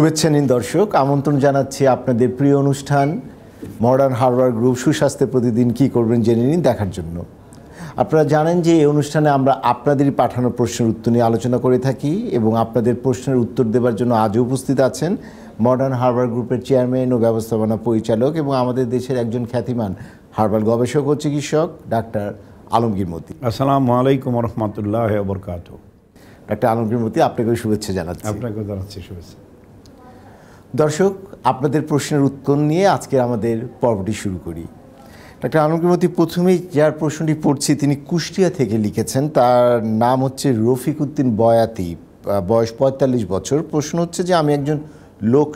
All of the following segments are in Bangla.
শুভেচ্ছা নিন দর্শক আমন্ত্রণ জানাচ্ছি আপনাদের প্রিয় অনুষ্ঠান মডার্ন হার্বার গ্রুপ সুস্বাস্থ্যে প্রতিদিন কি করবেন জেনে নিন দেখার জন্য আপনারা জানেন যে এই অনুষ্ঠানে আমরা আপনাদেরই পাঠানো প্রশ্নের উত্তর নিয়ে আলোচনা করে থাকি এবং আপনাদের প্রশ্নের উত্তর দেবার জন্য আজও উপস্থিত আছেন মডার্ন হার্বার গ্রুপের চেয়ারম্যান ও ব্যবস্থাপনা পরিচালক এবং আমাদের দেশের একজন খ্যাতিমান হার্বাল গবেষক ও চিকিৎসক ডাক্তার আলমগীর মতি আসসালামু আলাইকুম রহমতুল্লাহ ডাক্তার আলমগীর মতি আপনাকেও শুভেচ্ছা জানাচ্ছি আপনাকে জানাচ্ছি শুভেচ্ছা দর্শক আপনাদের প্রশ্নের উত্তর নিয়ে আজকে আমাদের পর্বটি শুরু করি ডাক্তার আনন্দমতি প্রথমেই যার প্রশ্নটি পড়ছি তিনি কুষ্টিয়া থেকে লিখেছেন তার নাম হচ্ছে রফিক উদ্দিন বয়াতি বয়স পঁয়তাল্লিশ বছর প্রশ্ন হচ্ছে যে আমি একজন লোক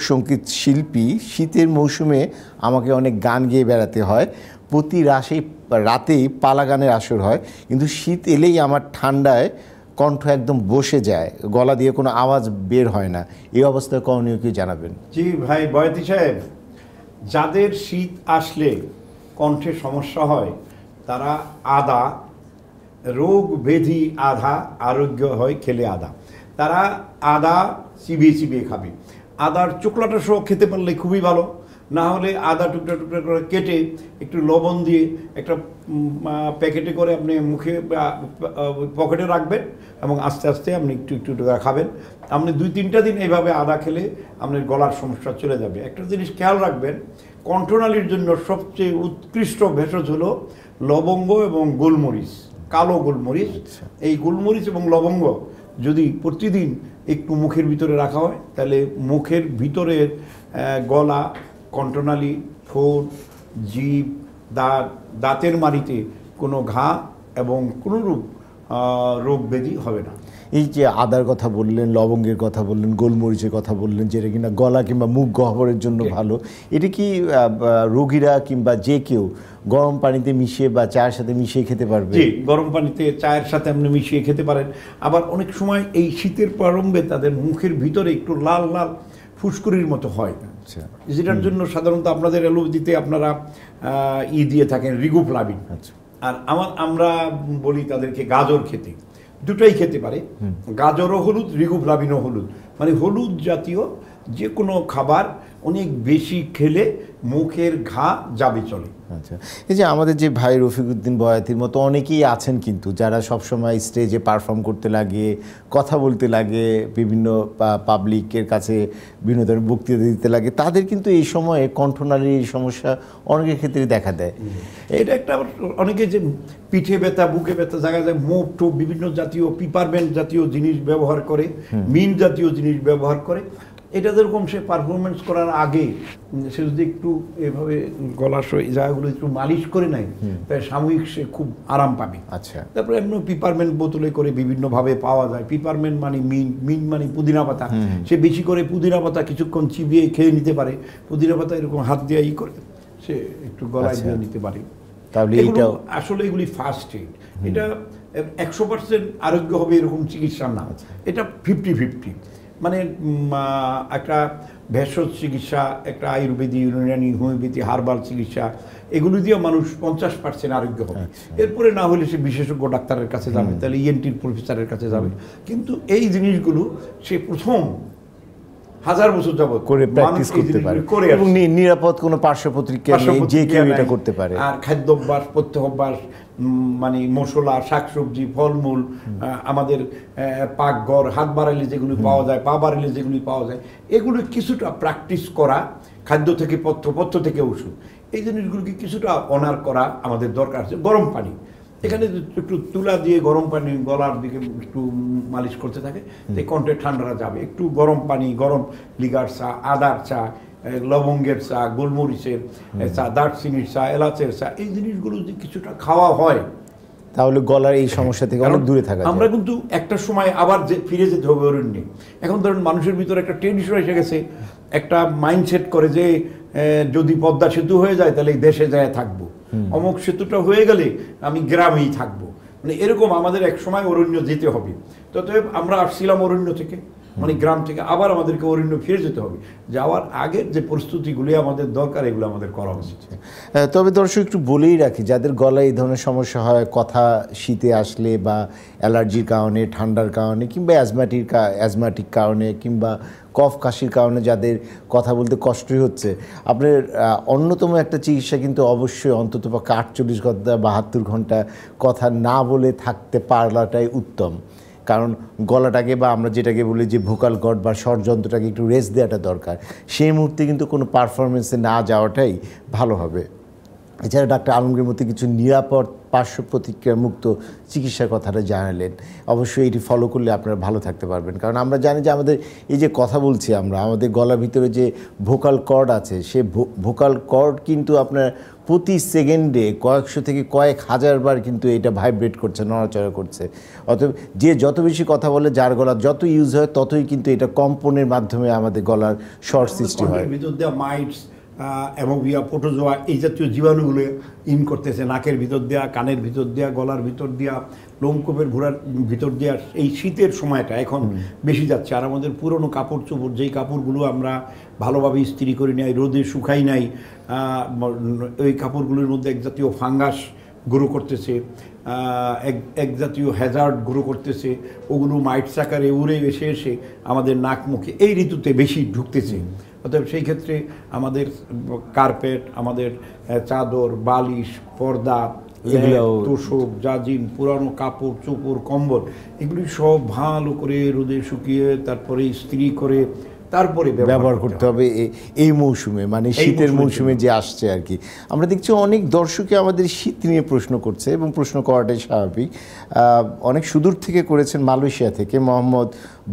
শিল্পী শীতের মৌসুমে আমাকে অনেক গান গেয়ে বেড়াতে হয় প্রতি রাশে রাতেই পালা গানের আসর হয় কিন্তু শীত এলেই আমার ঠান্ডায় কণ্ঠ একদম বসে যায় গলা দিয়ে কোনো আওয়াজ বের হয় না এই অবস্থায় করণীয় কি জানাবেন জি ভাই বয়তি সাহেব যাদের শীত আসলে কণ্ঠে সমস্যা হয় তারা আদা রোগ বেধি আধা আরোগ্য হয় খেলে আদা তারা আদা চিবিয়ে চিবিয়ে খাবে আদার চোকলাটা সহ খেতে পারলে খুবই ভালো না হলে আদা টুকরা টুকরা করে কেটে একটু লবণ দিয়ে একটা প্যাকেটে করে আপনি মুখে পকেটে রাখবেন এবং আস্তে আস্তে আপনি একটু একটু টুকরা খাবেন আপনি দুই তিনটা দিন এইভাবে আদা খেলে আপনার গলার সমস্যা চলে যাবে একটা জিনিস খেয়াল রাখবেন কণ্ঠনালীর জন্য সবচেয়ে উৎকৃষ্ট ভেষজ হলো লবঙ্গ এবং গোলমরিচ কালো গোলমরিচ আচ্ছা। এই গোলমরিচ এবং লবঙ্গ যদি প্রতিদিন একটু মুখের ভিতরে রাখা হয় তাহলে মুখের ভিতরের গলা কন্টনালি ঠোঁট জীব দাঁত দাঁতের মারিতে কোনো ঘা এবং কোনোরূপ রোগ ব্যাধি হবে না এই যে আদার কথা বললেন লবঙ্গের কথা বললেন গোলমরিচের কথা বললেন যেটা কিনা গলা কিংবা মুখ গহ্বরের জন্য ভালো এটা কি রোগীরা কিংবা যে কেউ গরম পানিতে মিশিয়ে বা চায়ের সাথে মিশিয়ে খেতে পারবে জি গরম পানিতে চায়ের সাথে আপনি মিশিয়ে খেতে পারেন আবার অনেক সময় এই শীতের প্রারম্ভে তাদের মুখের ভিতরে একটু লাল লাল ফুসকুরির মতো হয় না আচ্ছা যেটার জন্য সাধারণত আপনাদের দিতে আপনারা ই দিয়ে থাকেন রিগোফ্লাভিন আচ্ছা আর আমার আমরা বলি তাদেরকে গাজর খেতে দুটোই খেতে পারে গাজরও হলুদ রিগোফ্লাভিনও হলুদ মানে হলুদ জাতীয় যে কোনো খাবার অনেক বেশি খেলে মুখের ঘা যাবে চলে আচ্ছা এই যে আমাদের যে ভাই রফিকুদ্দিন বয়াতির মতো অনেকেই আছেন কিন্তু যারা সবসময় স্টেজে পারফর্ম করতে লাগে কথা বলতে লাগে বিভিন্ন পাবলিকের কাছে বিভিন্ন ধরনের বক্তৃতা দিতে লাগে তাদের কিন্তু এই সময়ে কণ্ঠনালীর এই সমস্যা অনেকের ক্ষেত্রে দেখা দেয় এটা একটা অনেকে যে পিঠে ব্যথা বুকে ব্যথা দেখা যায় মুভ টুপ বিভিন্ন জাতীয় পিপারমেন্ট জাতীয় জিনিস ব্যবহার করে মিন জাতীয় জিনিস ব্যবহার করে এটা যেরকম সে পারফরমেন্স করার আগে সে যদি একটু এভাবে সই জায়গাগুলো একটু মালিশ করে নেয় তাই সাময়িক সে খুব আরাম পাবে আচ্ছা তারপরে এমনি পিপারমেন্ট বোতলে করে বিভিন্নভাবে পাওয়া যায় পিপারমেন্ট মানে মিন মিন মানে পুদিনা পাতা সে বেশি করে পুদিনা পাতা কিছুক্ষণ চিবিয়ে খেয়ে নিতে পারে পুদিনা পাতা এরকম হাত দিয়ে ই করে সে একটু গলায় আচ্ছা। দিয়ে নিতে পারে তাহলে এটা আসলে এগুলি ফার্স্ট এড এটা একশো পার্সেন্ট আরোগ্য হবে এরকম চিকিৎসা না আচ্ছা। এটা ফিফটি ফিফটি মানে একটা ভেষজ চিকিৎসা একটা আয়ুর্বেদিক ইউনিয়ানি হোমিওপ্যাথি হার্বাল চিকিৎসা এগুলো দিয়ে মানুষ পঞ্চাশ পার্সেন্ট আরোগ্য হবে আচ্ছা। এরপরে না হলে সে বিশেষজ্ঞ ডাক্তারের কাছে যাবে তাহলে ইএনটির e প্রফেসরের কাছে যাবে কিন্তু এই জিনিসগুলো সে প্রথম হাজার বছর যাবত করে প্র্যাকটিস করতে পারে এবং নিরাপদ কোনো পার্শ্ব যে কেউ এটা করতে পারে আর মানে মশলা শাকসবজি ফলমূল আমাদের পাকঘর হাত বাড়াইলে যেগুলি পাওয়া যায় পা বাড়াইলে যেগুলি পাওয়া যায় এগুলো কিছুটা প্র্যাকটিস করা খাদ্য থেকে পথ্য পথ্য থেকে ওষুধ এই জিনিসগুলোকে কিছুটা অনার করা আমাদের দরকার আছে গরম পানি এখানে একটু তুলা দিয়ে গরম পানি গলার দিকে একটু মালিশ করতে থাকে তো কণ্ঠে ঠান্ডা যাবে একটু গরম পানি গরম লিগার চা আদার চা লবঙ্গের চা গোলমরিচের চা দারচিনির চা এলাচের চা এই জিনিসগুলো যদি কিছুটা খাওয়া হয় তাহলে গলার এই সমস্যা থেকে অনেক দূরে থাকা আমরা কিন্তু একটা সময় আবার যে ফিরে যেতে হবে অরণ্যে এখন ধরুন মানুষের ভিতরে একটা টেনশন এসে গেছে একটা মাইন্ডসেট করে যে যদি পদ্মা সেতু হয়ে যায় তাহলে এই দেশে যায় থাকবো অমুক সেতুটা হয়ে গেলে আমি গ্রামেই থাকবো মানে এরকম আমাদের এক সময় অরণ্য যেতে হবে ততএব আমরা আসছিলাম অরণ্য থেকে অনেক গ্রাম থেকে আবার আমাদেরকে অরণ্য ফিরে যেতে হবে যাওয়ার আগের যে প্রস্তুতিগুলি আমাদের দরকার এগুলো আমাদের করা উচিত তবে দর্শক একটু বলেই রাখি যাদের গলায় এই ধরনের সমস্যা হয় কথা শীতে আসলে বা অ্যালার্জির কারণে ঠান্ডার কারণে কিংবা অ্যাজমাটির অ্যাজমাটিক কারণে কিংবা কফ কাশির কারণে যাদের কথা বলতে কষ্টই হচ্ছে আপনার অন্যতম একটা চিকিৎসা কিন্তু অবশ্যই অন্তত পক্ষে আটচল্লিশ ঘন্টা বাহাত্তর ঘন্টা কথা না বলে থাকতে পারলাটাই উত্তম কারণ গলাটাকে বা আমরা যেটাকে বলি যে ভোকাল গড বা স্বরযন্ত্রটাকে একটু রেস্ট দেওয়াটা দরকার সেই মুহূর্তে কিন্তু কোনো পারফরমেন্সে না যাওয়াটাই ভালো হবে এছাড়া ডাক্তার আলমগীর মতো কিছু নিরাপদ পার্শ্ব প্রতিক্রিয়ামুক্ত চিকিৎসার কথাটা জানালেন অবশ্যই এটি ফলো করলে আপনারা ভালো থাকতে পারবেন কারণ আমরা জানি যে আমাদের এই যে কথা বলছি আমরা আমাদের গলার ভিতরে যে ভোকাল কর্ড আছে সে ভোকাল কর্ড কিন্তু আপনার প্রতি সেকেন্ডে কয়েকশো থেকে কয়েক হাজার বার কিন্তু এটা ভাইব্রেট করছে নড়াচড়া করছে অতএব যে যত বেশি কথা বলে যার গলা যত ইউজ হয় ততই কিন্তু এটা কম্পনের মাধ্যমে আমাদের গলার শর্ট সৃষ্টি হয় এবং ইয়া পোটোজোয়া এই জাতীয় জীবাণুগুলো ইন করতেছে নাকের ভিতর দেওয়া কানের ভিতর দেওয়া গলার ভিতর দেওয়া লোমকোপের ঘোড়ার ভিতর দেওয়া এই শীতের সময়টা এখন বেশি যাচ্ছে আর আমাদের পুরনো কাপড় চোপড় যেই কাপড়গুলো আমরা ভালোভাবে ইস্ত্রি করি নাই রোদে শুকাই নাই ওই কাপড়গুলোর মধ্যে এক জাতীয় ফাঙ্গাস গ্রো করতেছে এক এক জাতীয় হ্যাজার্ড গ্রো করতেছে ওগুলো মাইট চাকারে উড়ে এসে এসে আমাদের নাক মুখে এই ঋতুতে বেশি ঢুকতেছে অতএব সেই ক্ষেত্রে আমাদের কার্পেট আমাদের চাদর বালিশ পর্দা তোষক জাজিম পুরানো কাপড় চোপড় কম্বল এগুলি সব ভালো করে রোদে শুকিয়ে তারপরে ইস্ত্রি করে তারপরে ব্যবহার করতে হবে এই মৌসুমে মানে শীতের মৌসুমে যে আসছে আর কি আমরা দেখছি অনেক দর্শকে আমাদের শীত নিয়ে প্রশ্ন করছে এবং প্রশ্ন করাটাই স্বাভাবিক অনেক সুদূর থেকে করেছেন মালয়েশিয়া থেকে মোহাম্মদ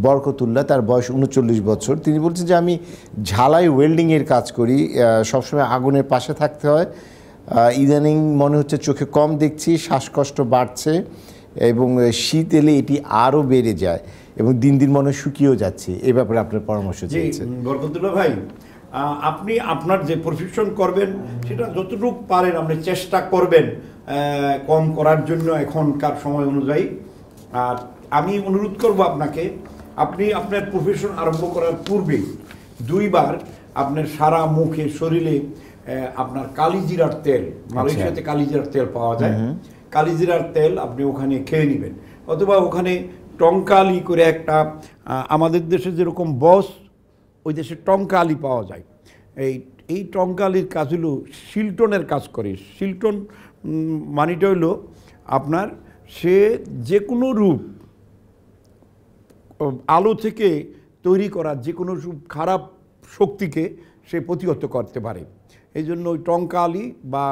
বরকতুল্লাহ তার বয়স উনচল্লিশ বছর তিনি বলছেন যে আমি ঝালাই ওয়েল্ডিংয়ের কাজ করি সবসময় আগুনের পাশে থাকতে হয় ইদানিং মনে হচ্ছে চোখে কম দেখছি শ্বাসকষ্ট বাড়ছে এবং শীত এলে এটি আরও বেড়ে যায় এবং দিন দিন মনে শুকিয়েও যাচ্ছে এ ব্যাপারে আপনার পরামর্শ চেয়েছে বরকতুল্লাহ ভাই আপনি আপনার যে প্রশিক্ষণ করবেন সেটা যতটুকু পারেন আপনি চেষ্টা করবেন কম করার জন্য এখনকার সময় অনুযায়ী আর আমি অনুরোধ করব আপনাকে আপনি আপনার প্রফেশন আরম্ভ করার পূর্বে দুইবার আপনার সারা মুখে শরীরে আপনার কালিজিরার তেল আচ্ছা। মালয়েশিয়াতে কালিজিরার তেল পাওয়া যায় কালিজিরার তেল আপনি ওখানে খেয়ে নেবেন অথবা ওখানে টঙ্কালি করে একটা আমাদের দেশে যেরকম বস ওই দেশে টঙ্কালি পাওয়া যায় এই এই টঙ্কালির কাজ হলো শিল্টনের কাজ করে শিল্টন মানিটা হলো আপনার সে যে কোনো রূপ আলো থেকে তৈরি করা যে কোনো খারাপ শক্তিকে সে প্রতিহত করতে পারে এই জন্য ওই টঙ্কালি বা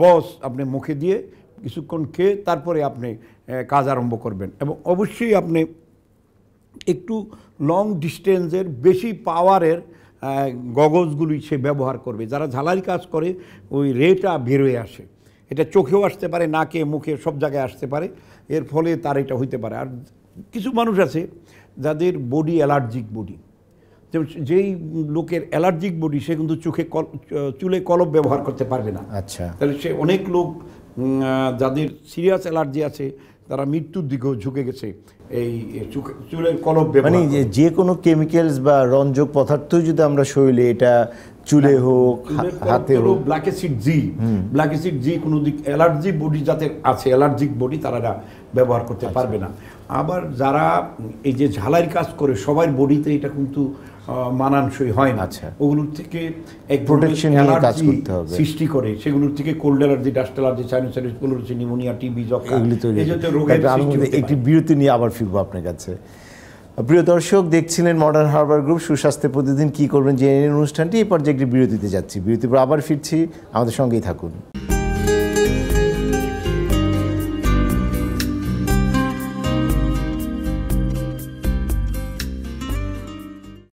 বস আপনি মুখে দিয়ে কিছুক্ষণ খেয়ে তারপরে আপনি কাজ আরম্ভ করবেন এবং অবশ্যই আপনি একটু লং ডিস্টেন্সের বেশি পাওয়ারের গগজগুলি সে ব্যবহার করবে যারা ঝালাই কাজ করে ওই রেটা বেরোয় আসে এটা চোখেও আসতে পারে নাকে মুখে সব জায়গায় আসতে পারে এর ফলে তার এটা হইতে পারে আর কিছু মানুষ আছে যাদের বডি অ্যালার্জিক বডি যেই লোকের অ্যালার্জিক বডি সে কিন্তু চোখে চুলে কলপ ব্যবহার করতে পারবে না আচ্ছা তাহলে সে অনেক লোক যাদের সিরিয়াস অ্যালার্জি আছে তারা মৃত্যুর দিকেও ঝুঁকে গেছে এই চুলের কলপ মানে যে কোনো কেমিক্যালস বা রঞ্জক পদার্থ যদি আমরা শরীরে এটা চুলে হ্যাঁ, হোক হাতে হোক ব্ল্যাক অ্যাসিড জি ব্ল্যাক অ্যাসিড জি কোনো দিক অ্যালার্জি বডি যাদের আছে অ্যালার্জিক বডি তারা ব্যবহার করতে আচ্ছা। পারবে না আবার যারা এই যে ঝালাইয়ের কাজ করে সবার বডিতে এটা কিন্তু মানানসই হয় না আচ্ছা ওগুলোর থেকে এক প্রোটেকশন কাজ করতে হবে সৃষ্টি করে সেগুলোর থেকে cold allergy dust allergy sinusitis কোলোরসি নিউমোনিয়া টিবি যক্ষা এগুলি তৈরি একটি বিরতি নিয়ে আবার ফিরবো আপনার কাছে প্রিয় দর্শক দেখছিলেন মডার্ন হারবার গ্রুপ সুস্বাস্থ্যে প্রতিদিন কি করবেন যে অনুষ্ঠানটি এই পর্যায়ে একটি বিরতিতে যাচ্ছি বিরতির পর আবার ফিরছি আমাদের সঙ্গেই থাকুন